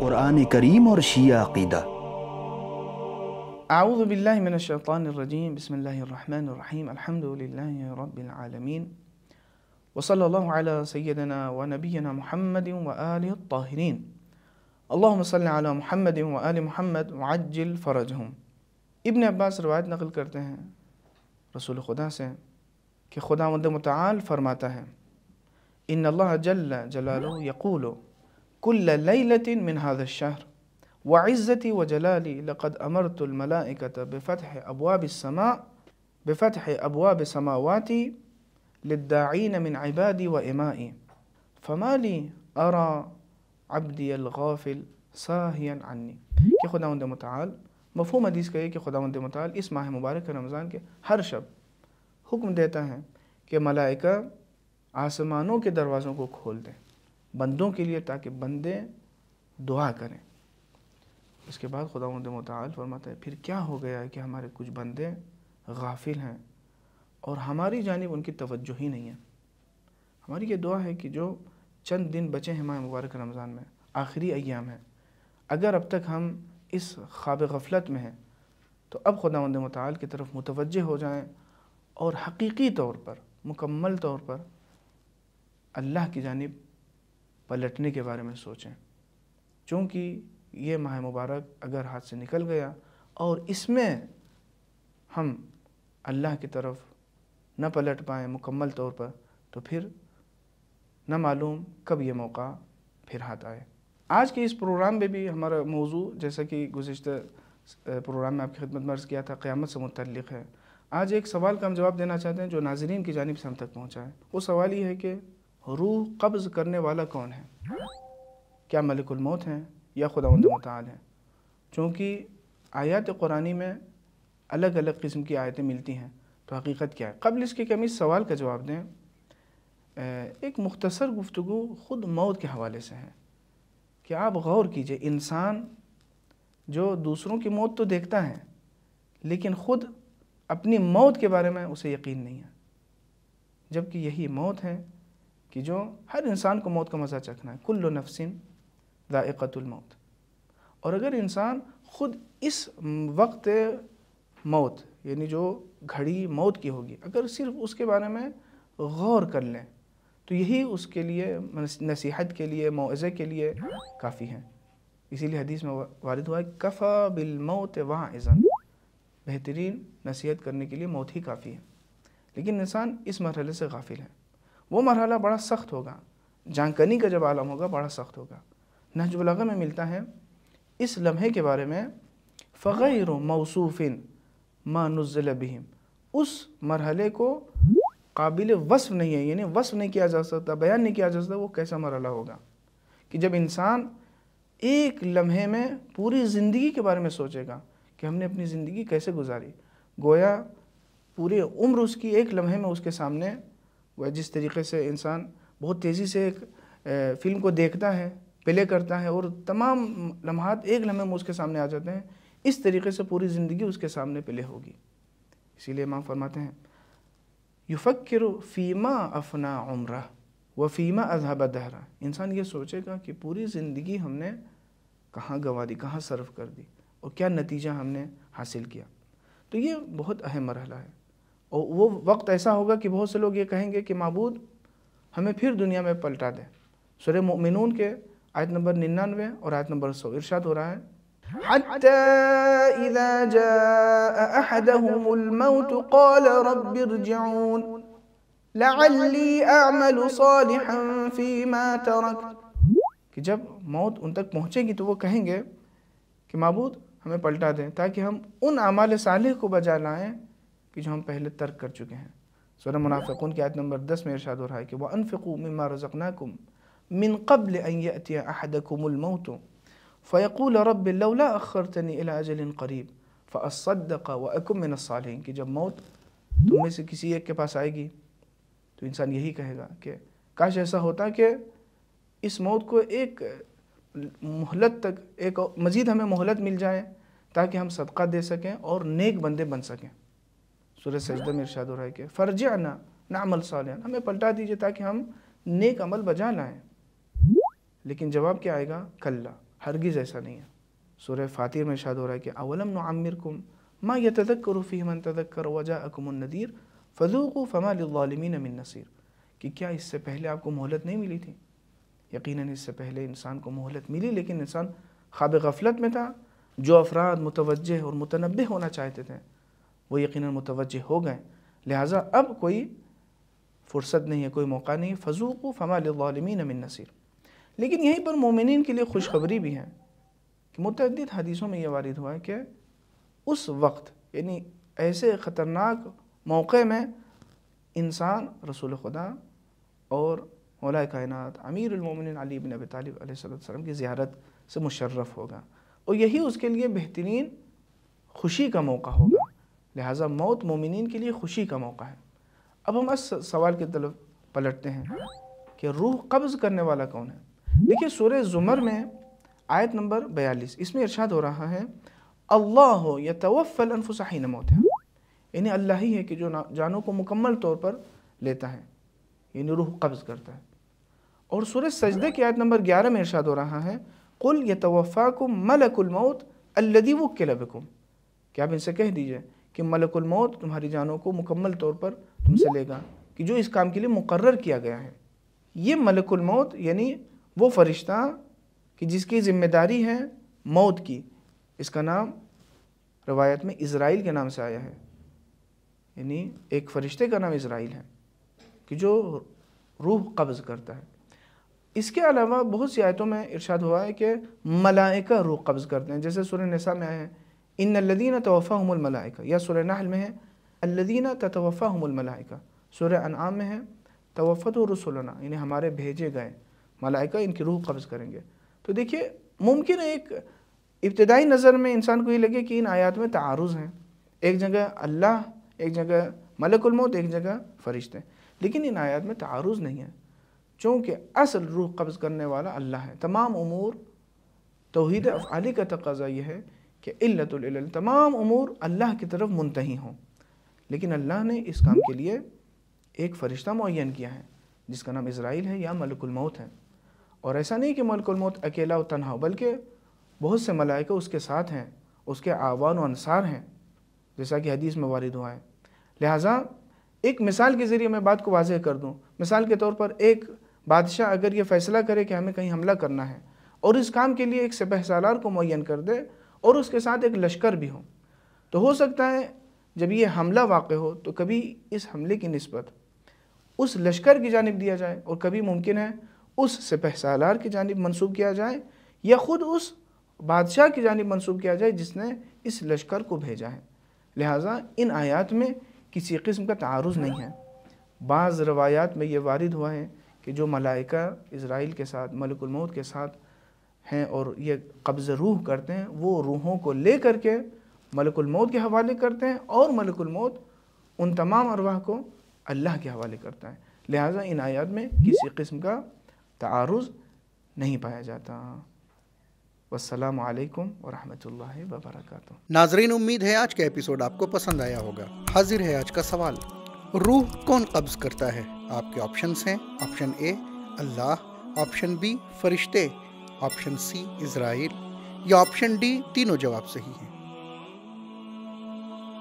قرآن کریم اور شیعہ عقیدہ أعوذ باللہ من الشیطان الرجیم بسم اللہ الرحمن الرحیم الحمد لله رب العالمين وصلى الله على سيدنا ونبينا محمد وآله الطاہرین اللہم صل علی محمد وآل محمد وعجل فرجہم ابن عباس روایت نقل کرتے ہیں رسول خدا سے کہ خدا مند متعال فرماتا ہے ان اللہ جل جلالہ یقولو كل ليلة من هذا الشهر وعزتي وجلالي لقد أمرت الملائكة بفتح أبواب السماء بفتح أبواب سماواتي للداعين من عبادي وإمائي فما لي أرى عبدي الغافل ساهيا عني كي خداوند متعال مفهوم حدیث کا یہ کہ خداوند متعال اس ماہ مبارک رمضان کے ہر شب حکم دیتا ہے کہ ملائکہ آسمانوں کے دروازوں کو کھول دیں بندوں کے لیے تاکہ بندے دعا کریں اس کے بعد خدا متعال فرماتا ہے پھر کیا ہو گیا ہے کہ ہمارے کچھ بندے غافل ہیں اور ہماری جانب ان کی توجہ ہی نہیں ہے ہماری یہ دعا ہے کہ جو چند دن بچے ہیں ماہ مبارک رمضان میں آخری ایام ہیں اگر اب تک ہم اس خواب غفلت میں ہیں تو اب خدا مند متعال کی طرف متوجہ ہو جائیں اور حقیقی طور پر مکمل طور پر اللہ کی جانب پلٹنے کے بارے میں سوچیں چونکہ یہ ماہ مبارک اگر ہاتھ سے نکل گیا اور اس میں ہم اللہ کی طرف نہ پلٹ پائیں مکمل طور پر تو پھر نہ معلوم کب یہ موقع پھر ہاتھ آئے آج کے اس پروگرام میں بھی ہمارا موضوع جیسا کہ گزشتہ پروگرام میں آپ کی خدمت مرض کیا تھا قیامت سے متعلق ہے آج ایک سوال کا ہم جواب دینا چاہتے ہیں جو ناظرین کی جانب سے ہم تک پہنچا ہے وہ سوال یہ ہے کہ روح قبض کرنے والا کون ہے کیا ملک الموت ہیں یا خدا متعال ہیں چونکہ آیات قرآنی میں الگ الگ قسم کی آیتیں ملتی ہیں تو حقیقت کیا ہے قبل اس کے کمی سوال کا جواب دیں ایک مختصر گفتگو خود موت کے حوالے سے ہے کہ آپ غور کیجئے انسان جو دوسروں کی موت تو دیکھتا ہے لیکن خود اپنی موت کے بارے میں اسے یقین نہیں ہے جبکہ یہی موت ہے کہ جو ہر انسان کو موت کا مزہ چکھنا ہے کل نفس ذائقت الموت اور اگر انسان خود اس وقت موت یعنی جو گھڑی موت کی ہوگی اگر صرف اس کے بارے میں غور کر لیں تو یہی اس کے لیے نصیحت کے لیے معذے کے لیے کافی ہیں اسی لیے حدیث میں وارد ہوا ہے کفا بالموت واعظا وہاں بہترین نصیحت کرنے کے لیے موت ہی کافی ہے لیکن انسان اس مرحلے سے غافل ہے وہ مرحلہ بڑا سخت ہوگا جانکنی کا جب عالم ہوگا بڑا سخت ہوگا نحج بلاغہ میں ملتا ہے اس لمحے کے بارے میں فغیر و مَا نُزِّلَ بِهِمْ بہم اس مرحلے کو قابل وصف نہیں ہے یعنی وصف نہیں کیا جا سکتا بیان نہیں کیا جا سکتا وہ کیسا مرحلہ ہوگا کہ جب انسان ایک لمحے میں پوری زندگی کے بارے میں سوچے گا کہ ہم نے اپنی زندگی کیسے گزاری گویا پورے عمر اس کی ایک لمحے میں اس کے سامنے جس طریقے سے انسان بہت تیزی سے ایک فلم کو دیکھتا ہے پلے کرتا ہے اور تمام لمحات ایک لمحے میں اس کے سامنے آ جاتے ہیں اس طریقے سے پوری زندگی اس کے سامنے پلے ہوگی اسی لیے امام فرماتے ہیں یفکر فیما افنا عمرہ و فیما اذہب دہرا انسان یہ سوچے گا کہ پوری زندگی ہم نے کہاں گوا دی کہاں صرف کر دی اور کیا نتیجہ ہم نے حاصل کیا تو یہ بہت اہم مرحلہ ہے اور وہ وقت ایسا ہوگا کہ بہت سے لوگ یہ کہیں گے کہ معبود ہمیں پھر دنیا میں پلٹا دیں مؤمنون کے آیت نمبر ننانوے اور آیت نمبر سو ارشاد ہو رہا ہے کہ جب موت ان تک پہنچے گی تو وہ کہیں گے کہ معبود ہمیں پلٹا دیں تاکہ ہم ان عمال صالح کو بجا لائیں کہ جو ہم پہلے ترک کر چکے ہیں سورہ منافقون کی آیت نمبر دس میں ارشاد ہو رہا ہے کہ وَأَنفِقُوا مِمَّا رَزَقْنَاكُمْ مِنْ قَبْلِ أَن يَأْتِيَ أَحَدَكُمُ الْمَوْتُ فَيَقُولَ رَبِّ لَوْ لَا اللہ إِلَىٰ أَجَلٍ قَرِيبٍ فَأَصَّدَّقَ وَأَكُمْ مِنَ الصَّالِحِينَ کہ جب موت تم میں سے کسی ایک کے پاس آئے گی تو انسان یہی کہے گا کہ کاش ایسا ہوتا کہ اس موت کو ایک محلت تک ایک مزید ہمیں مہلت مل جائے تاکہ ہم صدقہ دے سکیں اور نیک بندے بن سکیں سورہ سجدہ میں ارشاد ہو رہا ہے کہ فرجعنا نعمل صالحا ہمیں پلٹا دیجئے تاکہ ہم نیک عمل بجا لائیں لیکن جواب کیا آئے گا کلا ہرگز ایسا نہیں ہے سورہ فاتر میں ارشاد ہو رہا ہے کہ اولم نعمرکم ما یتذکر فی من تذکر وجاءکم النذیر فذوقوا فما للظالمین من نصیر کہ کیا اس سے پہلے آپ کو مہلت نہیں ملی تھی یقیناً اس سے پہلے انسان کو مہلت ملی لیکن انسان خواب غفلت میں تھا جو افراد متوجہ اور متنبہ ہونا چاہتے تھے وہ یقیناً متوجہ ہو گئے لہٰذا اب کوئی فرصت نہیں ہے کوئی موقع نہیں فضوق و من نصیر لیکن یہیں پر مومنین کے لیے خوشخبری بھی ہے کہ متعدد حدیثوں میں یہ وارد ہوا ہے کہ اس وقت یعنی ایسے خطرناک موقع میں انسان رسول خدا اور مولا کائنات امیر المومنین علی بن ابی طالب علیہ صلی اللہ وسلم کی زیارت سے مشرف ہوگا اور یہی اس کے لیے بہترین خوشی کا موقع ہوگا لہٰذا موت مومنین کے لیے خوشی کا موقع ہے اب ہم اس سوال کے طرف پلٹتے ہیں کہ روح قبض کرنے والا کون ہے دیکھیے سورہ زمر میں آیت نمبر بیالیس اس میں ارشاد ہو رہا ہے اللہ ہو یا حین الفصی نموت ہے یعنی اللہ ہی ہے کہ جو جانوں کو مکمل طور پر لیتا ہے یعنی روح قبض کرتا ہے اور سورہ سجدے کی آیت نمبر گیارہ میں ارشاد ہو رہا ہے قل یتوفاکم ملک الموت ملکل وکل بکم کہ کیا آپ ان سے کہہ دیجئے کہ ملک الموت تمہاری جانوں کو مکمل طور پر تم سے لے گا کہ جو اس کام کے لیے مقرر کیا گیا ہے یہ ملک الموت یعنی وہ فرشتہ کہ جس کی ذمہ داری ہے موت کی اس کا نام روایت میں اسرائیل کے نام سے آیا ہے یعنی ایک فرشتے کا نام اسرائیل ہے کہ جو روح قبض کرتا ہے اس کے علاوہ بہت سی آیتوں میں ارشاد ہوا ہے کہ ملائکہ روح قبض کرتے ہیں جیسے سورہ نساء میں آئے ہیں ان اللدینہ توفہ الملائکہ یا سورہ نحل میں ہے اللدینہ تتوفہ الملائکہ سورہ انعام میں ہے و رسولنا یعنی ہمارے بھیجے گئے ملائکہ ان کی روح قبض کریں گے تو دیکھیے ممکن ایک ابتدائی نظر میں انسان کو یہ لگے کہ ان آیات میں تعارض ہیں ایک جگہ اللہ ایک جگہ ملک الموت ایک جگہ فرشتے لیکن ان آیات میں تعارض نہیں ہیں چونکہ اصل روح قبض کرنے والا اللہ ہے تمام امور توحید افعالی کا تقاضا یہ ہے کہ علت العلل تمام امور اللہ کی طرف منتحی ہوں لیکن اللہ نے اس کام کے لیے ایک فرشتہ معین کیا ہے جس کا نام اسرائیل ہے یا ملک الموت ہے اور ایسا نہیں کہ ملک الموت اکیلا و تنہا بلکہ بہت سے ملائکہ اس کے ساتھ ہیں اس کے آوان و انصار ہیں جیسا کہ حدیث میں وارد ہوا ہے لہٰذا ایک مثال کے ذریعے میں بات کو واضح کر دوں مثال کے طور پر ایک بادشاہ اگر یہ فیصلہ کرے کہ ہمیں کہیں حملہ کرنا ہے اور اس کام کے لیے ایک سپہ سالار کو معین کر دے اور اس کے ساتھ ایک لشکر بھی ہو تو ہو سکتا ہے جب یہ حملہ واقع ہو تو کبھی اس حملے کی نسبت اس لشکر کی جانب دیا جائے اور کبھی ممکن ہے اس سپہ سالار کی جانب منصوب کیا جائے یا خود اس بادشاہ کی جانب منصوب کیا جائے جس نے اس لشکر کو بھیجا ہے لہٰذا ان آیات میں کسی قسم کا تعارض نہیں ہے بعض روایات میں یہ وارد ہوا ہے کہ جو ملائکہ اسرائیل کے ساتھ ملک الموت کے ساتھ ہیں اور یہ قبض روح کرتے ہیں وہ روحوں کو لے کر کے ملک الموت کے حوالے کرتے ہیں اور ملک الموت ان تمام ارواح کو اللہ کے حوالے کرتا ہے لہٰذا ان آیات میں کسی قسم کا تعارض نہیں پایا جاتا والسلام علیکم ورحمۃ اللہ وبرکاتہ ناظرین امید ہے آج کے اپیسوڈ آپ کو پسند آیا ہوگا حاضر ہے آج کا سوال روح کون قبض کرتا ہے آپ کے آپشنس ہیں آپشن اے اللہ آپشن بی فرشتے آپشن سی اسرائیل یا آپشن ڈی تینوں جواب صحیح ہیں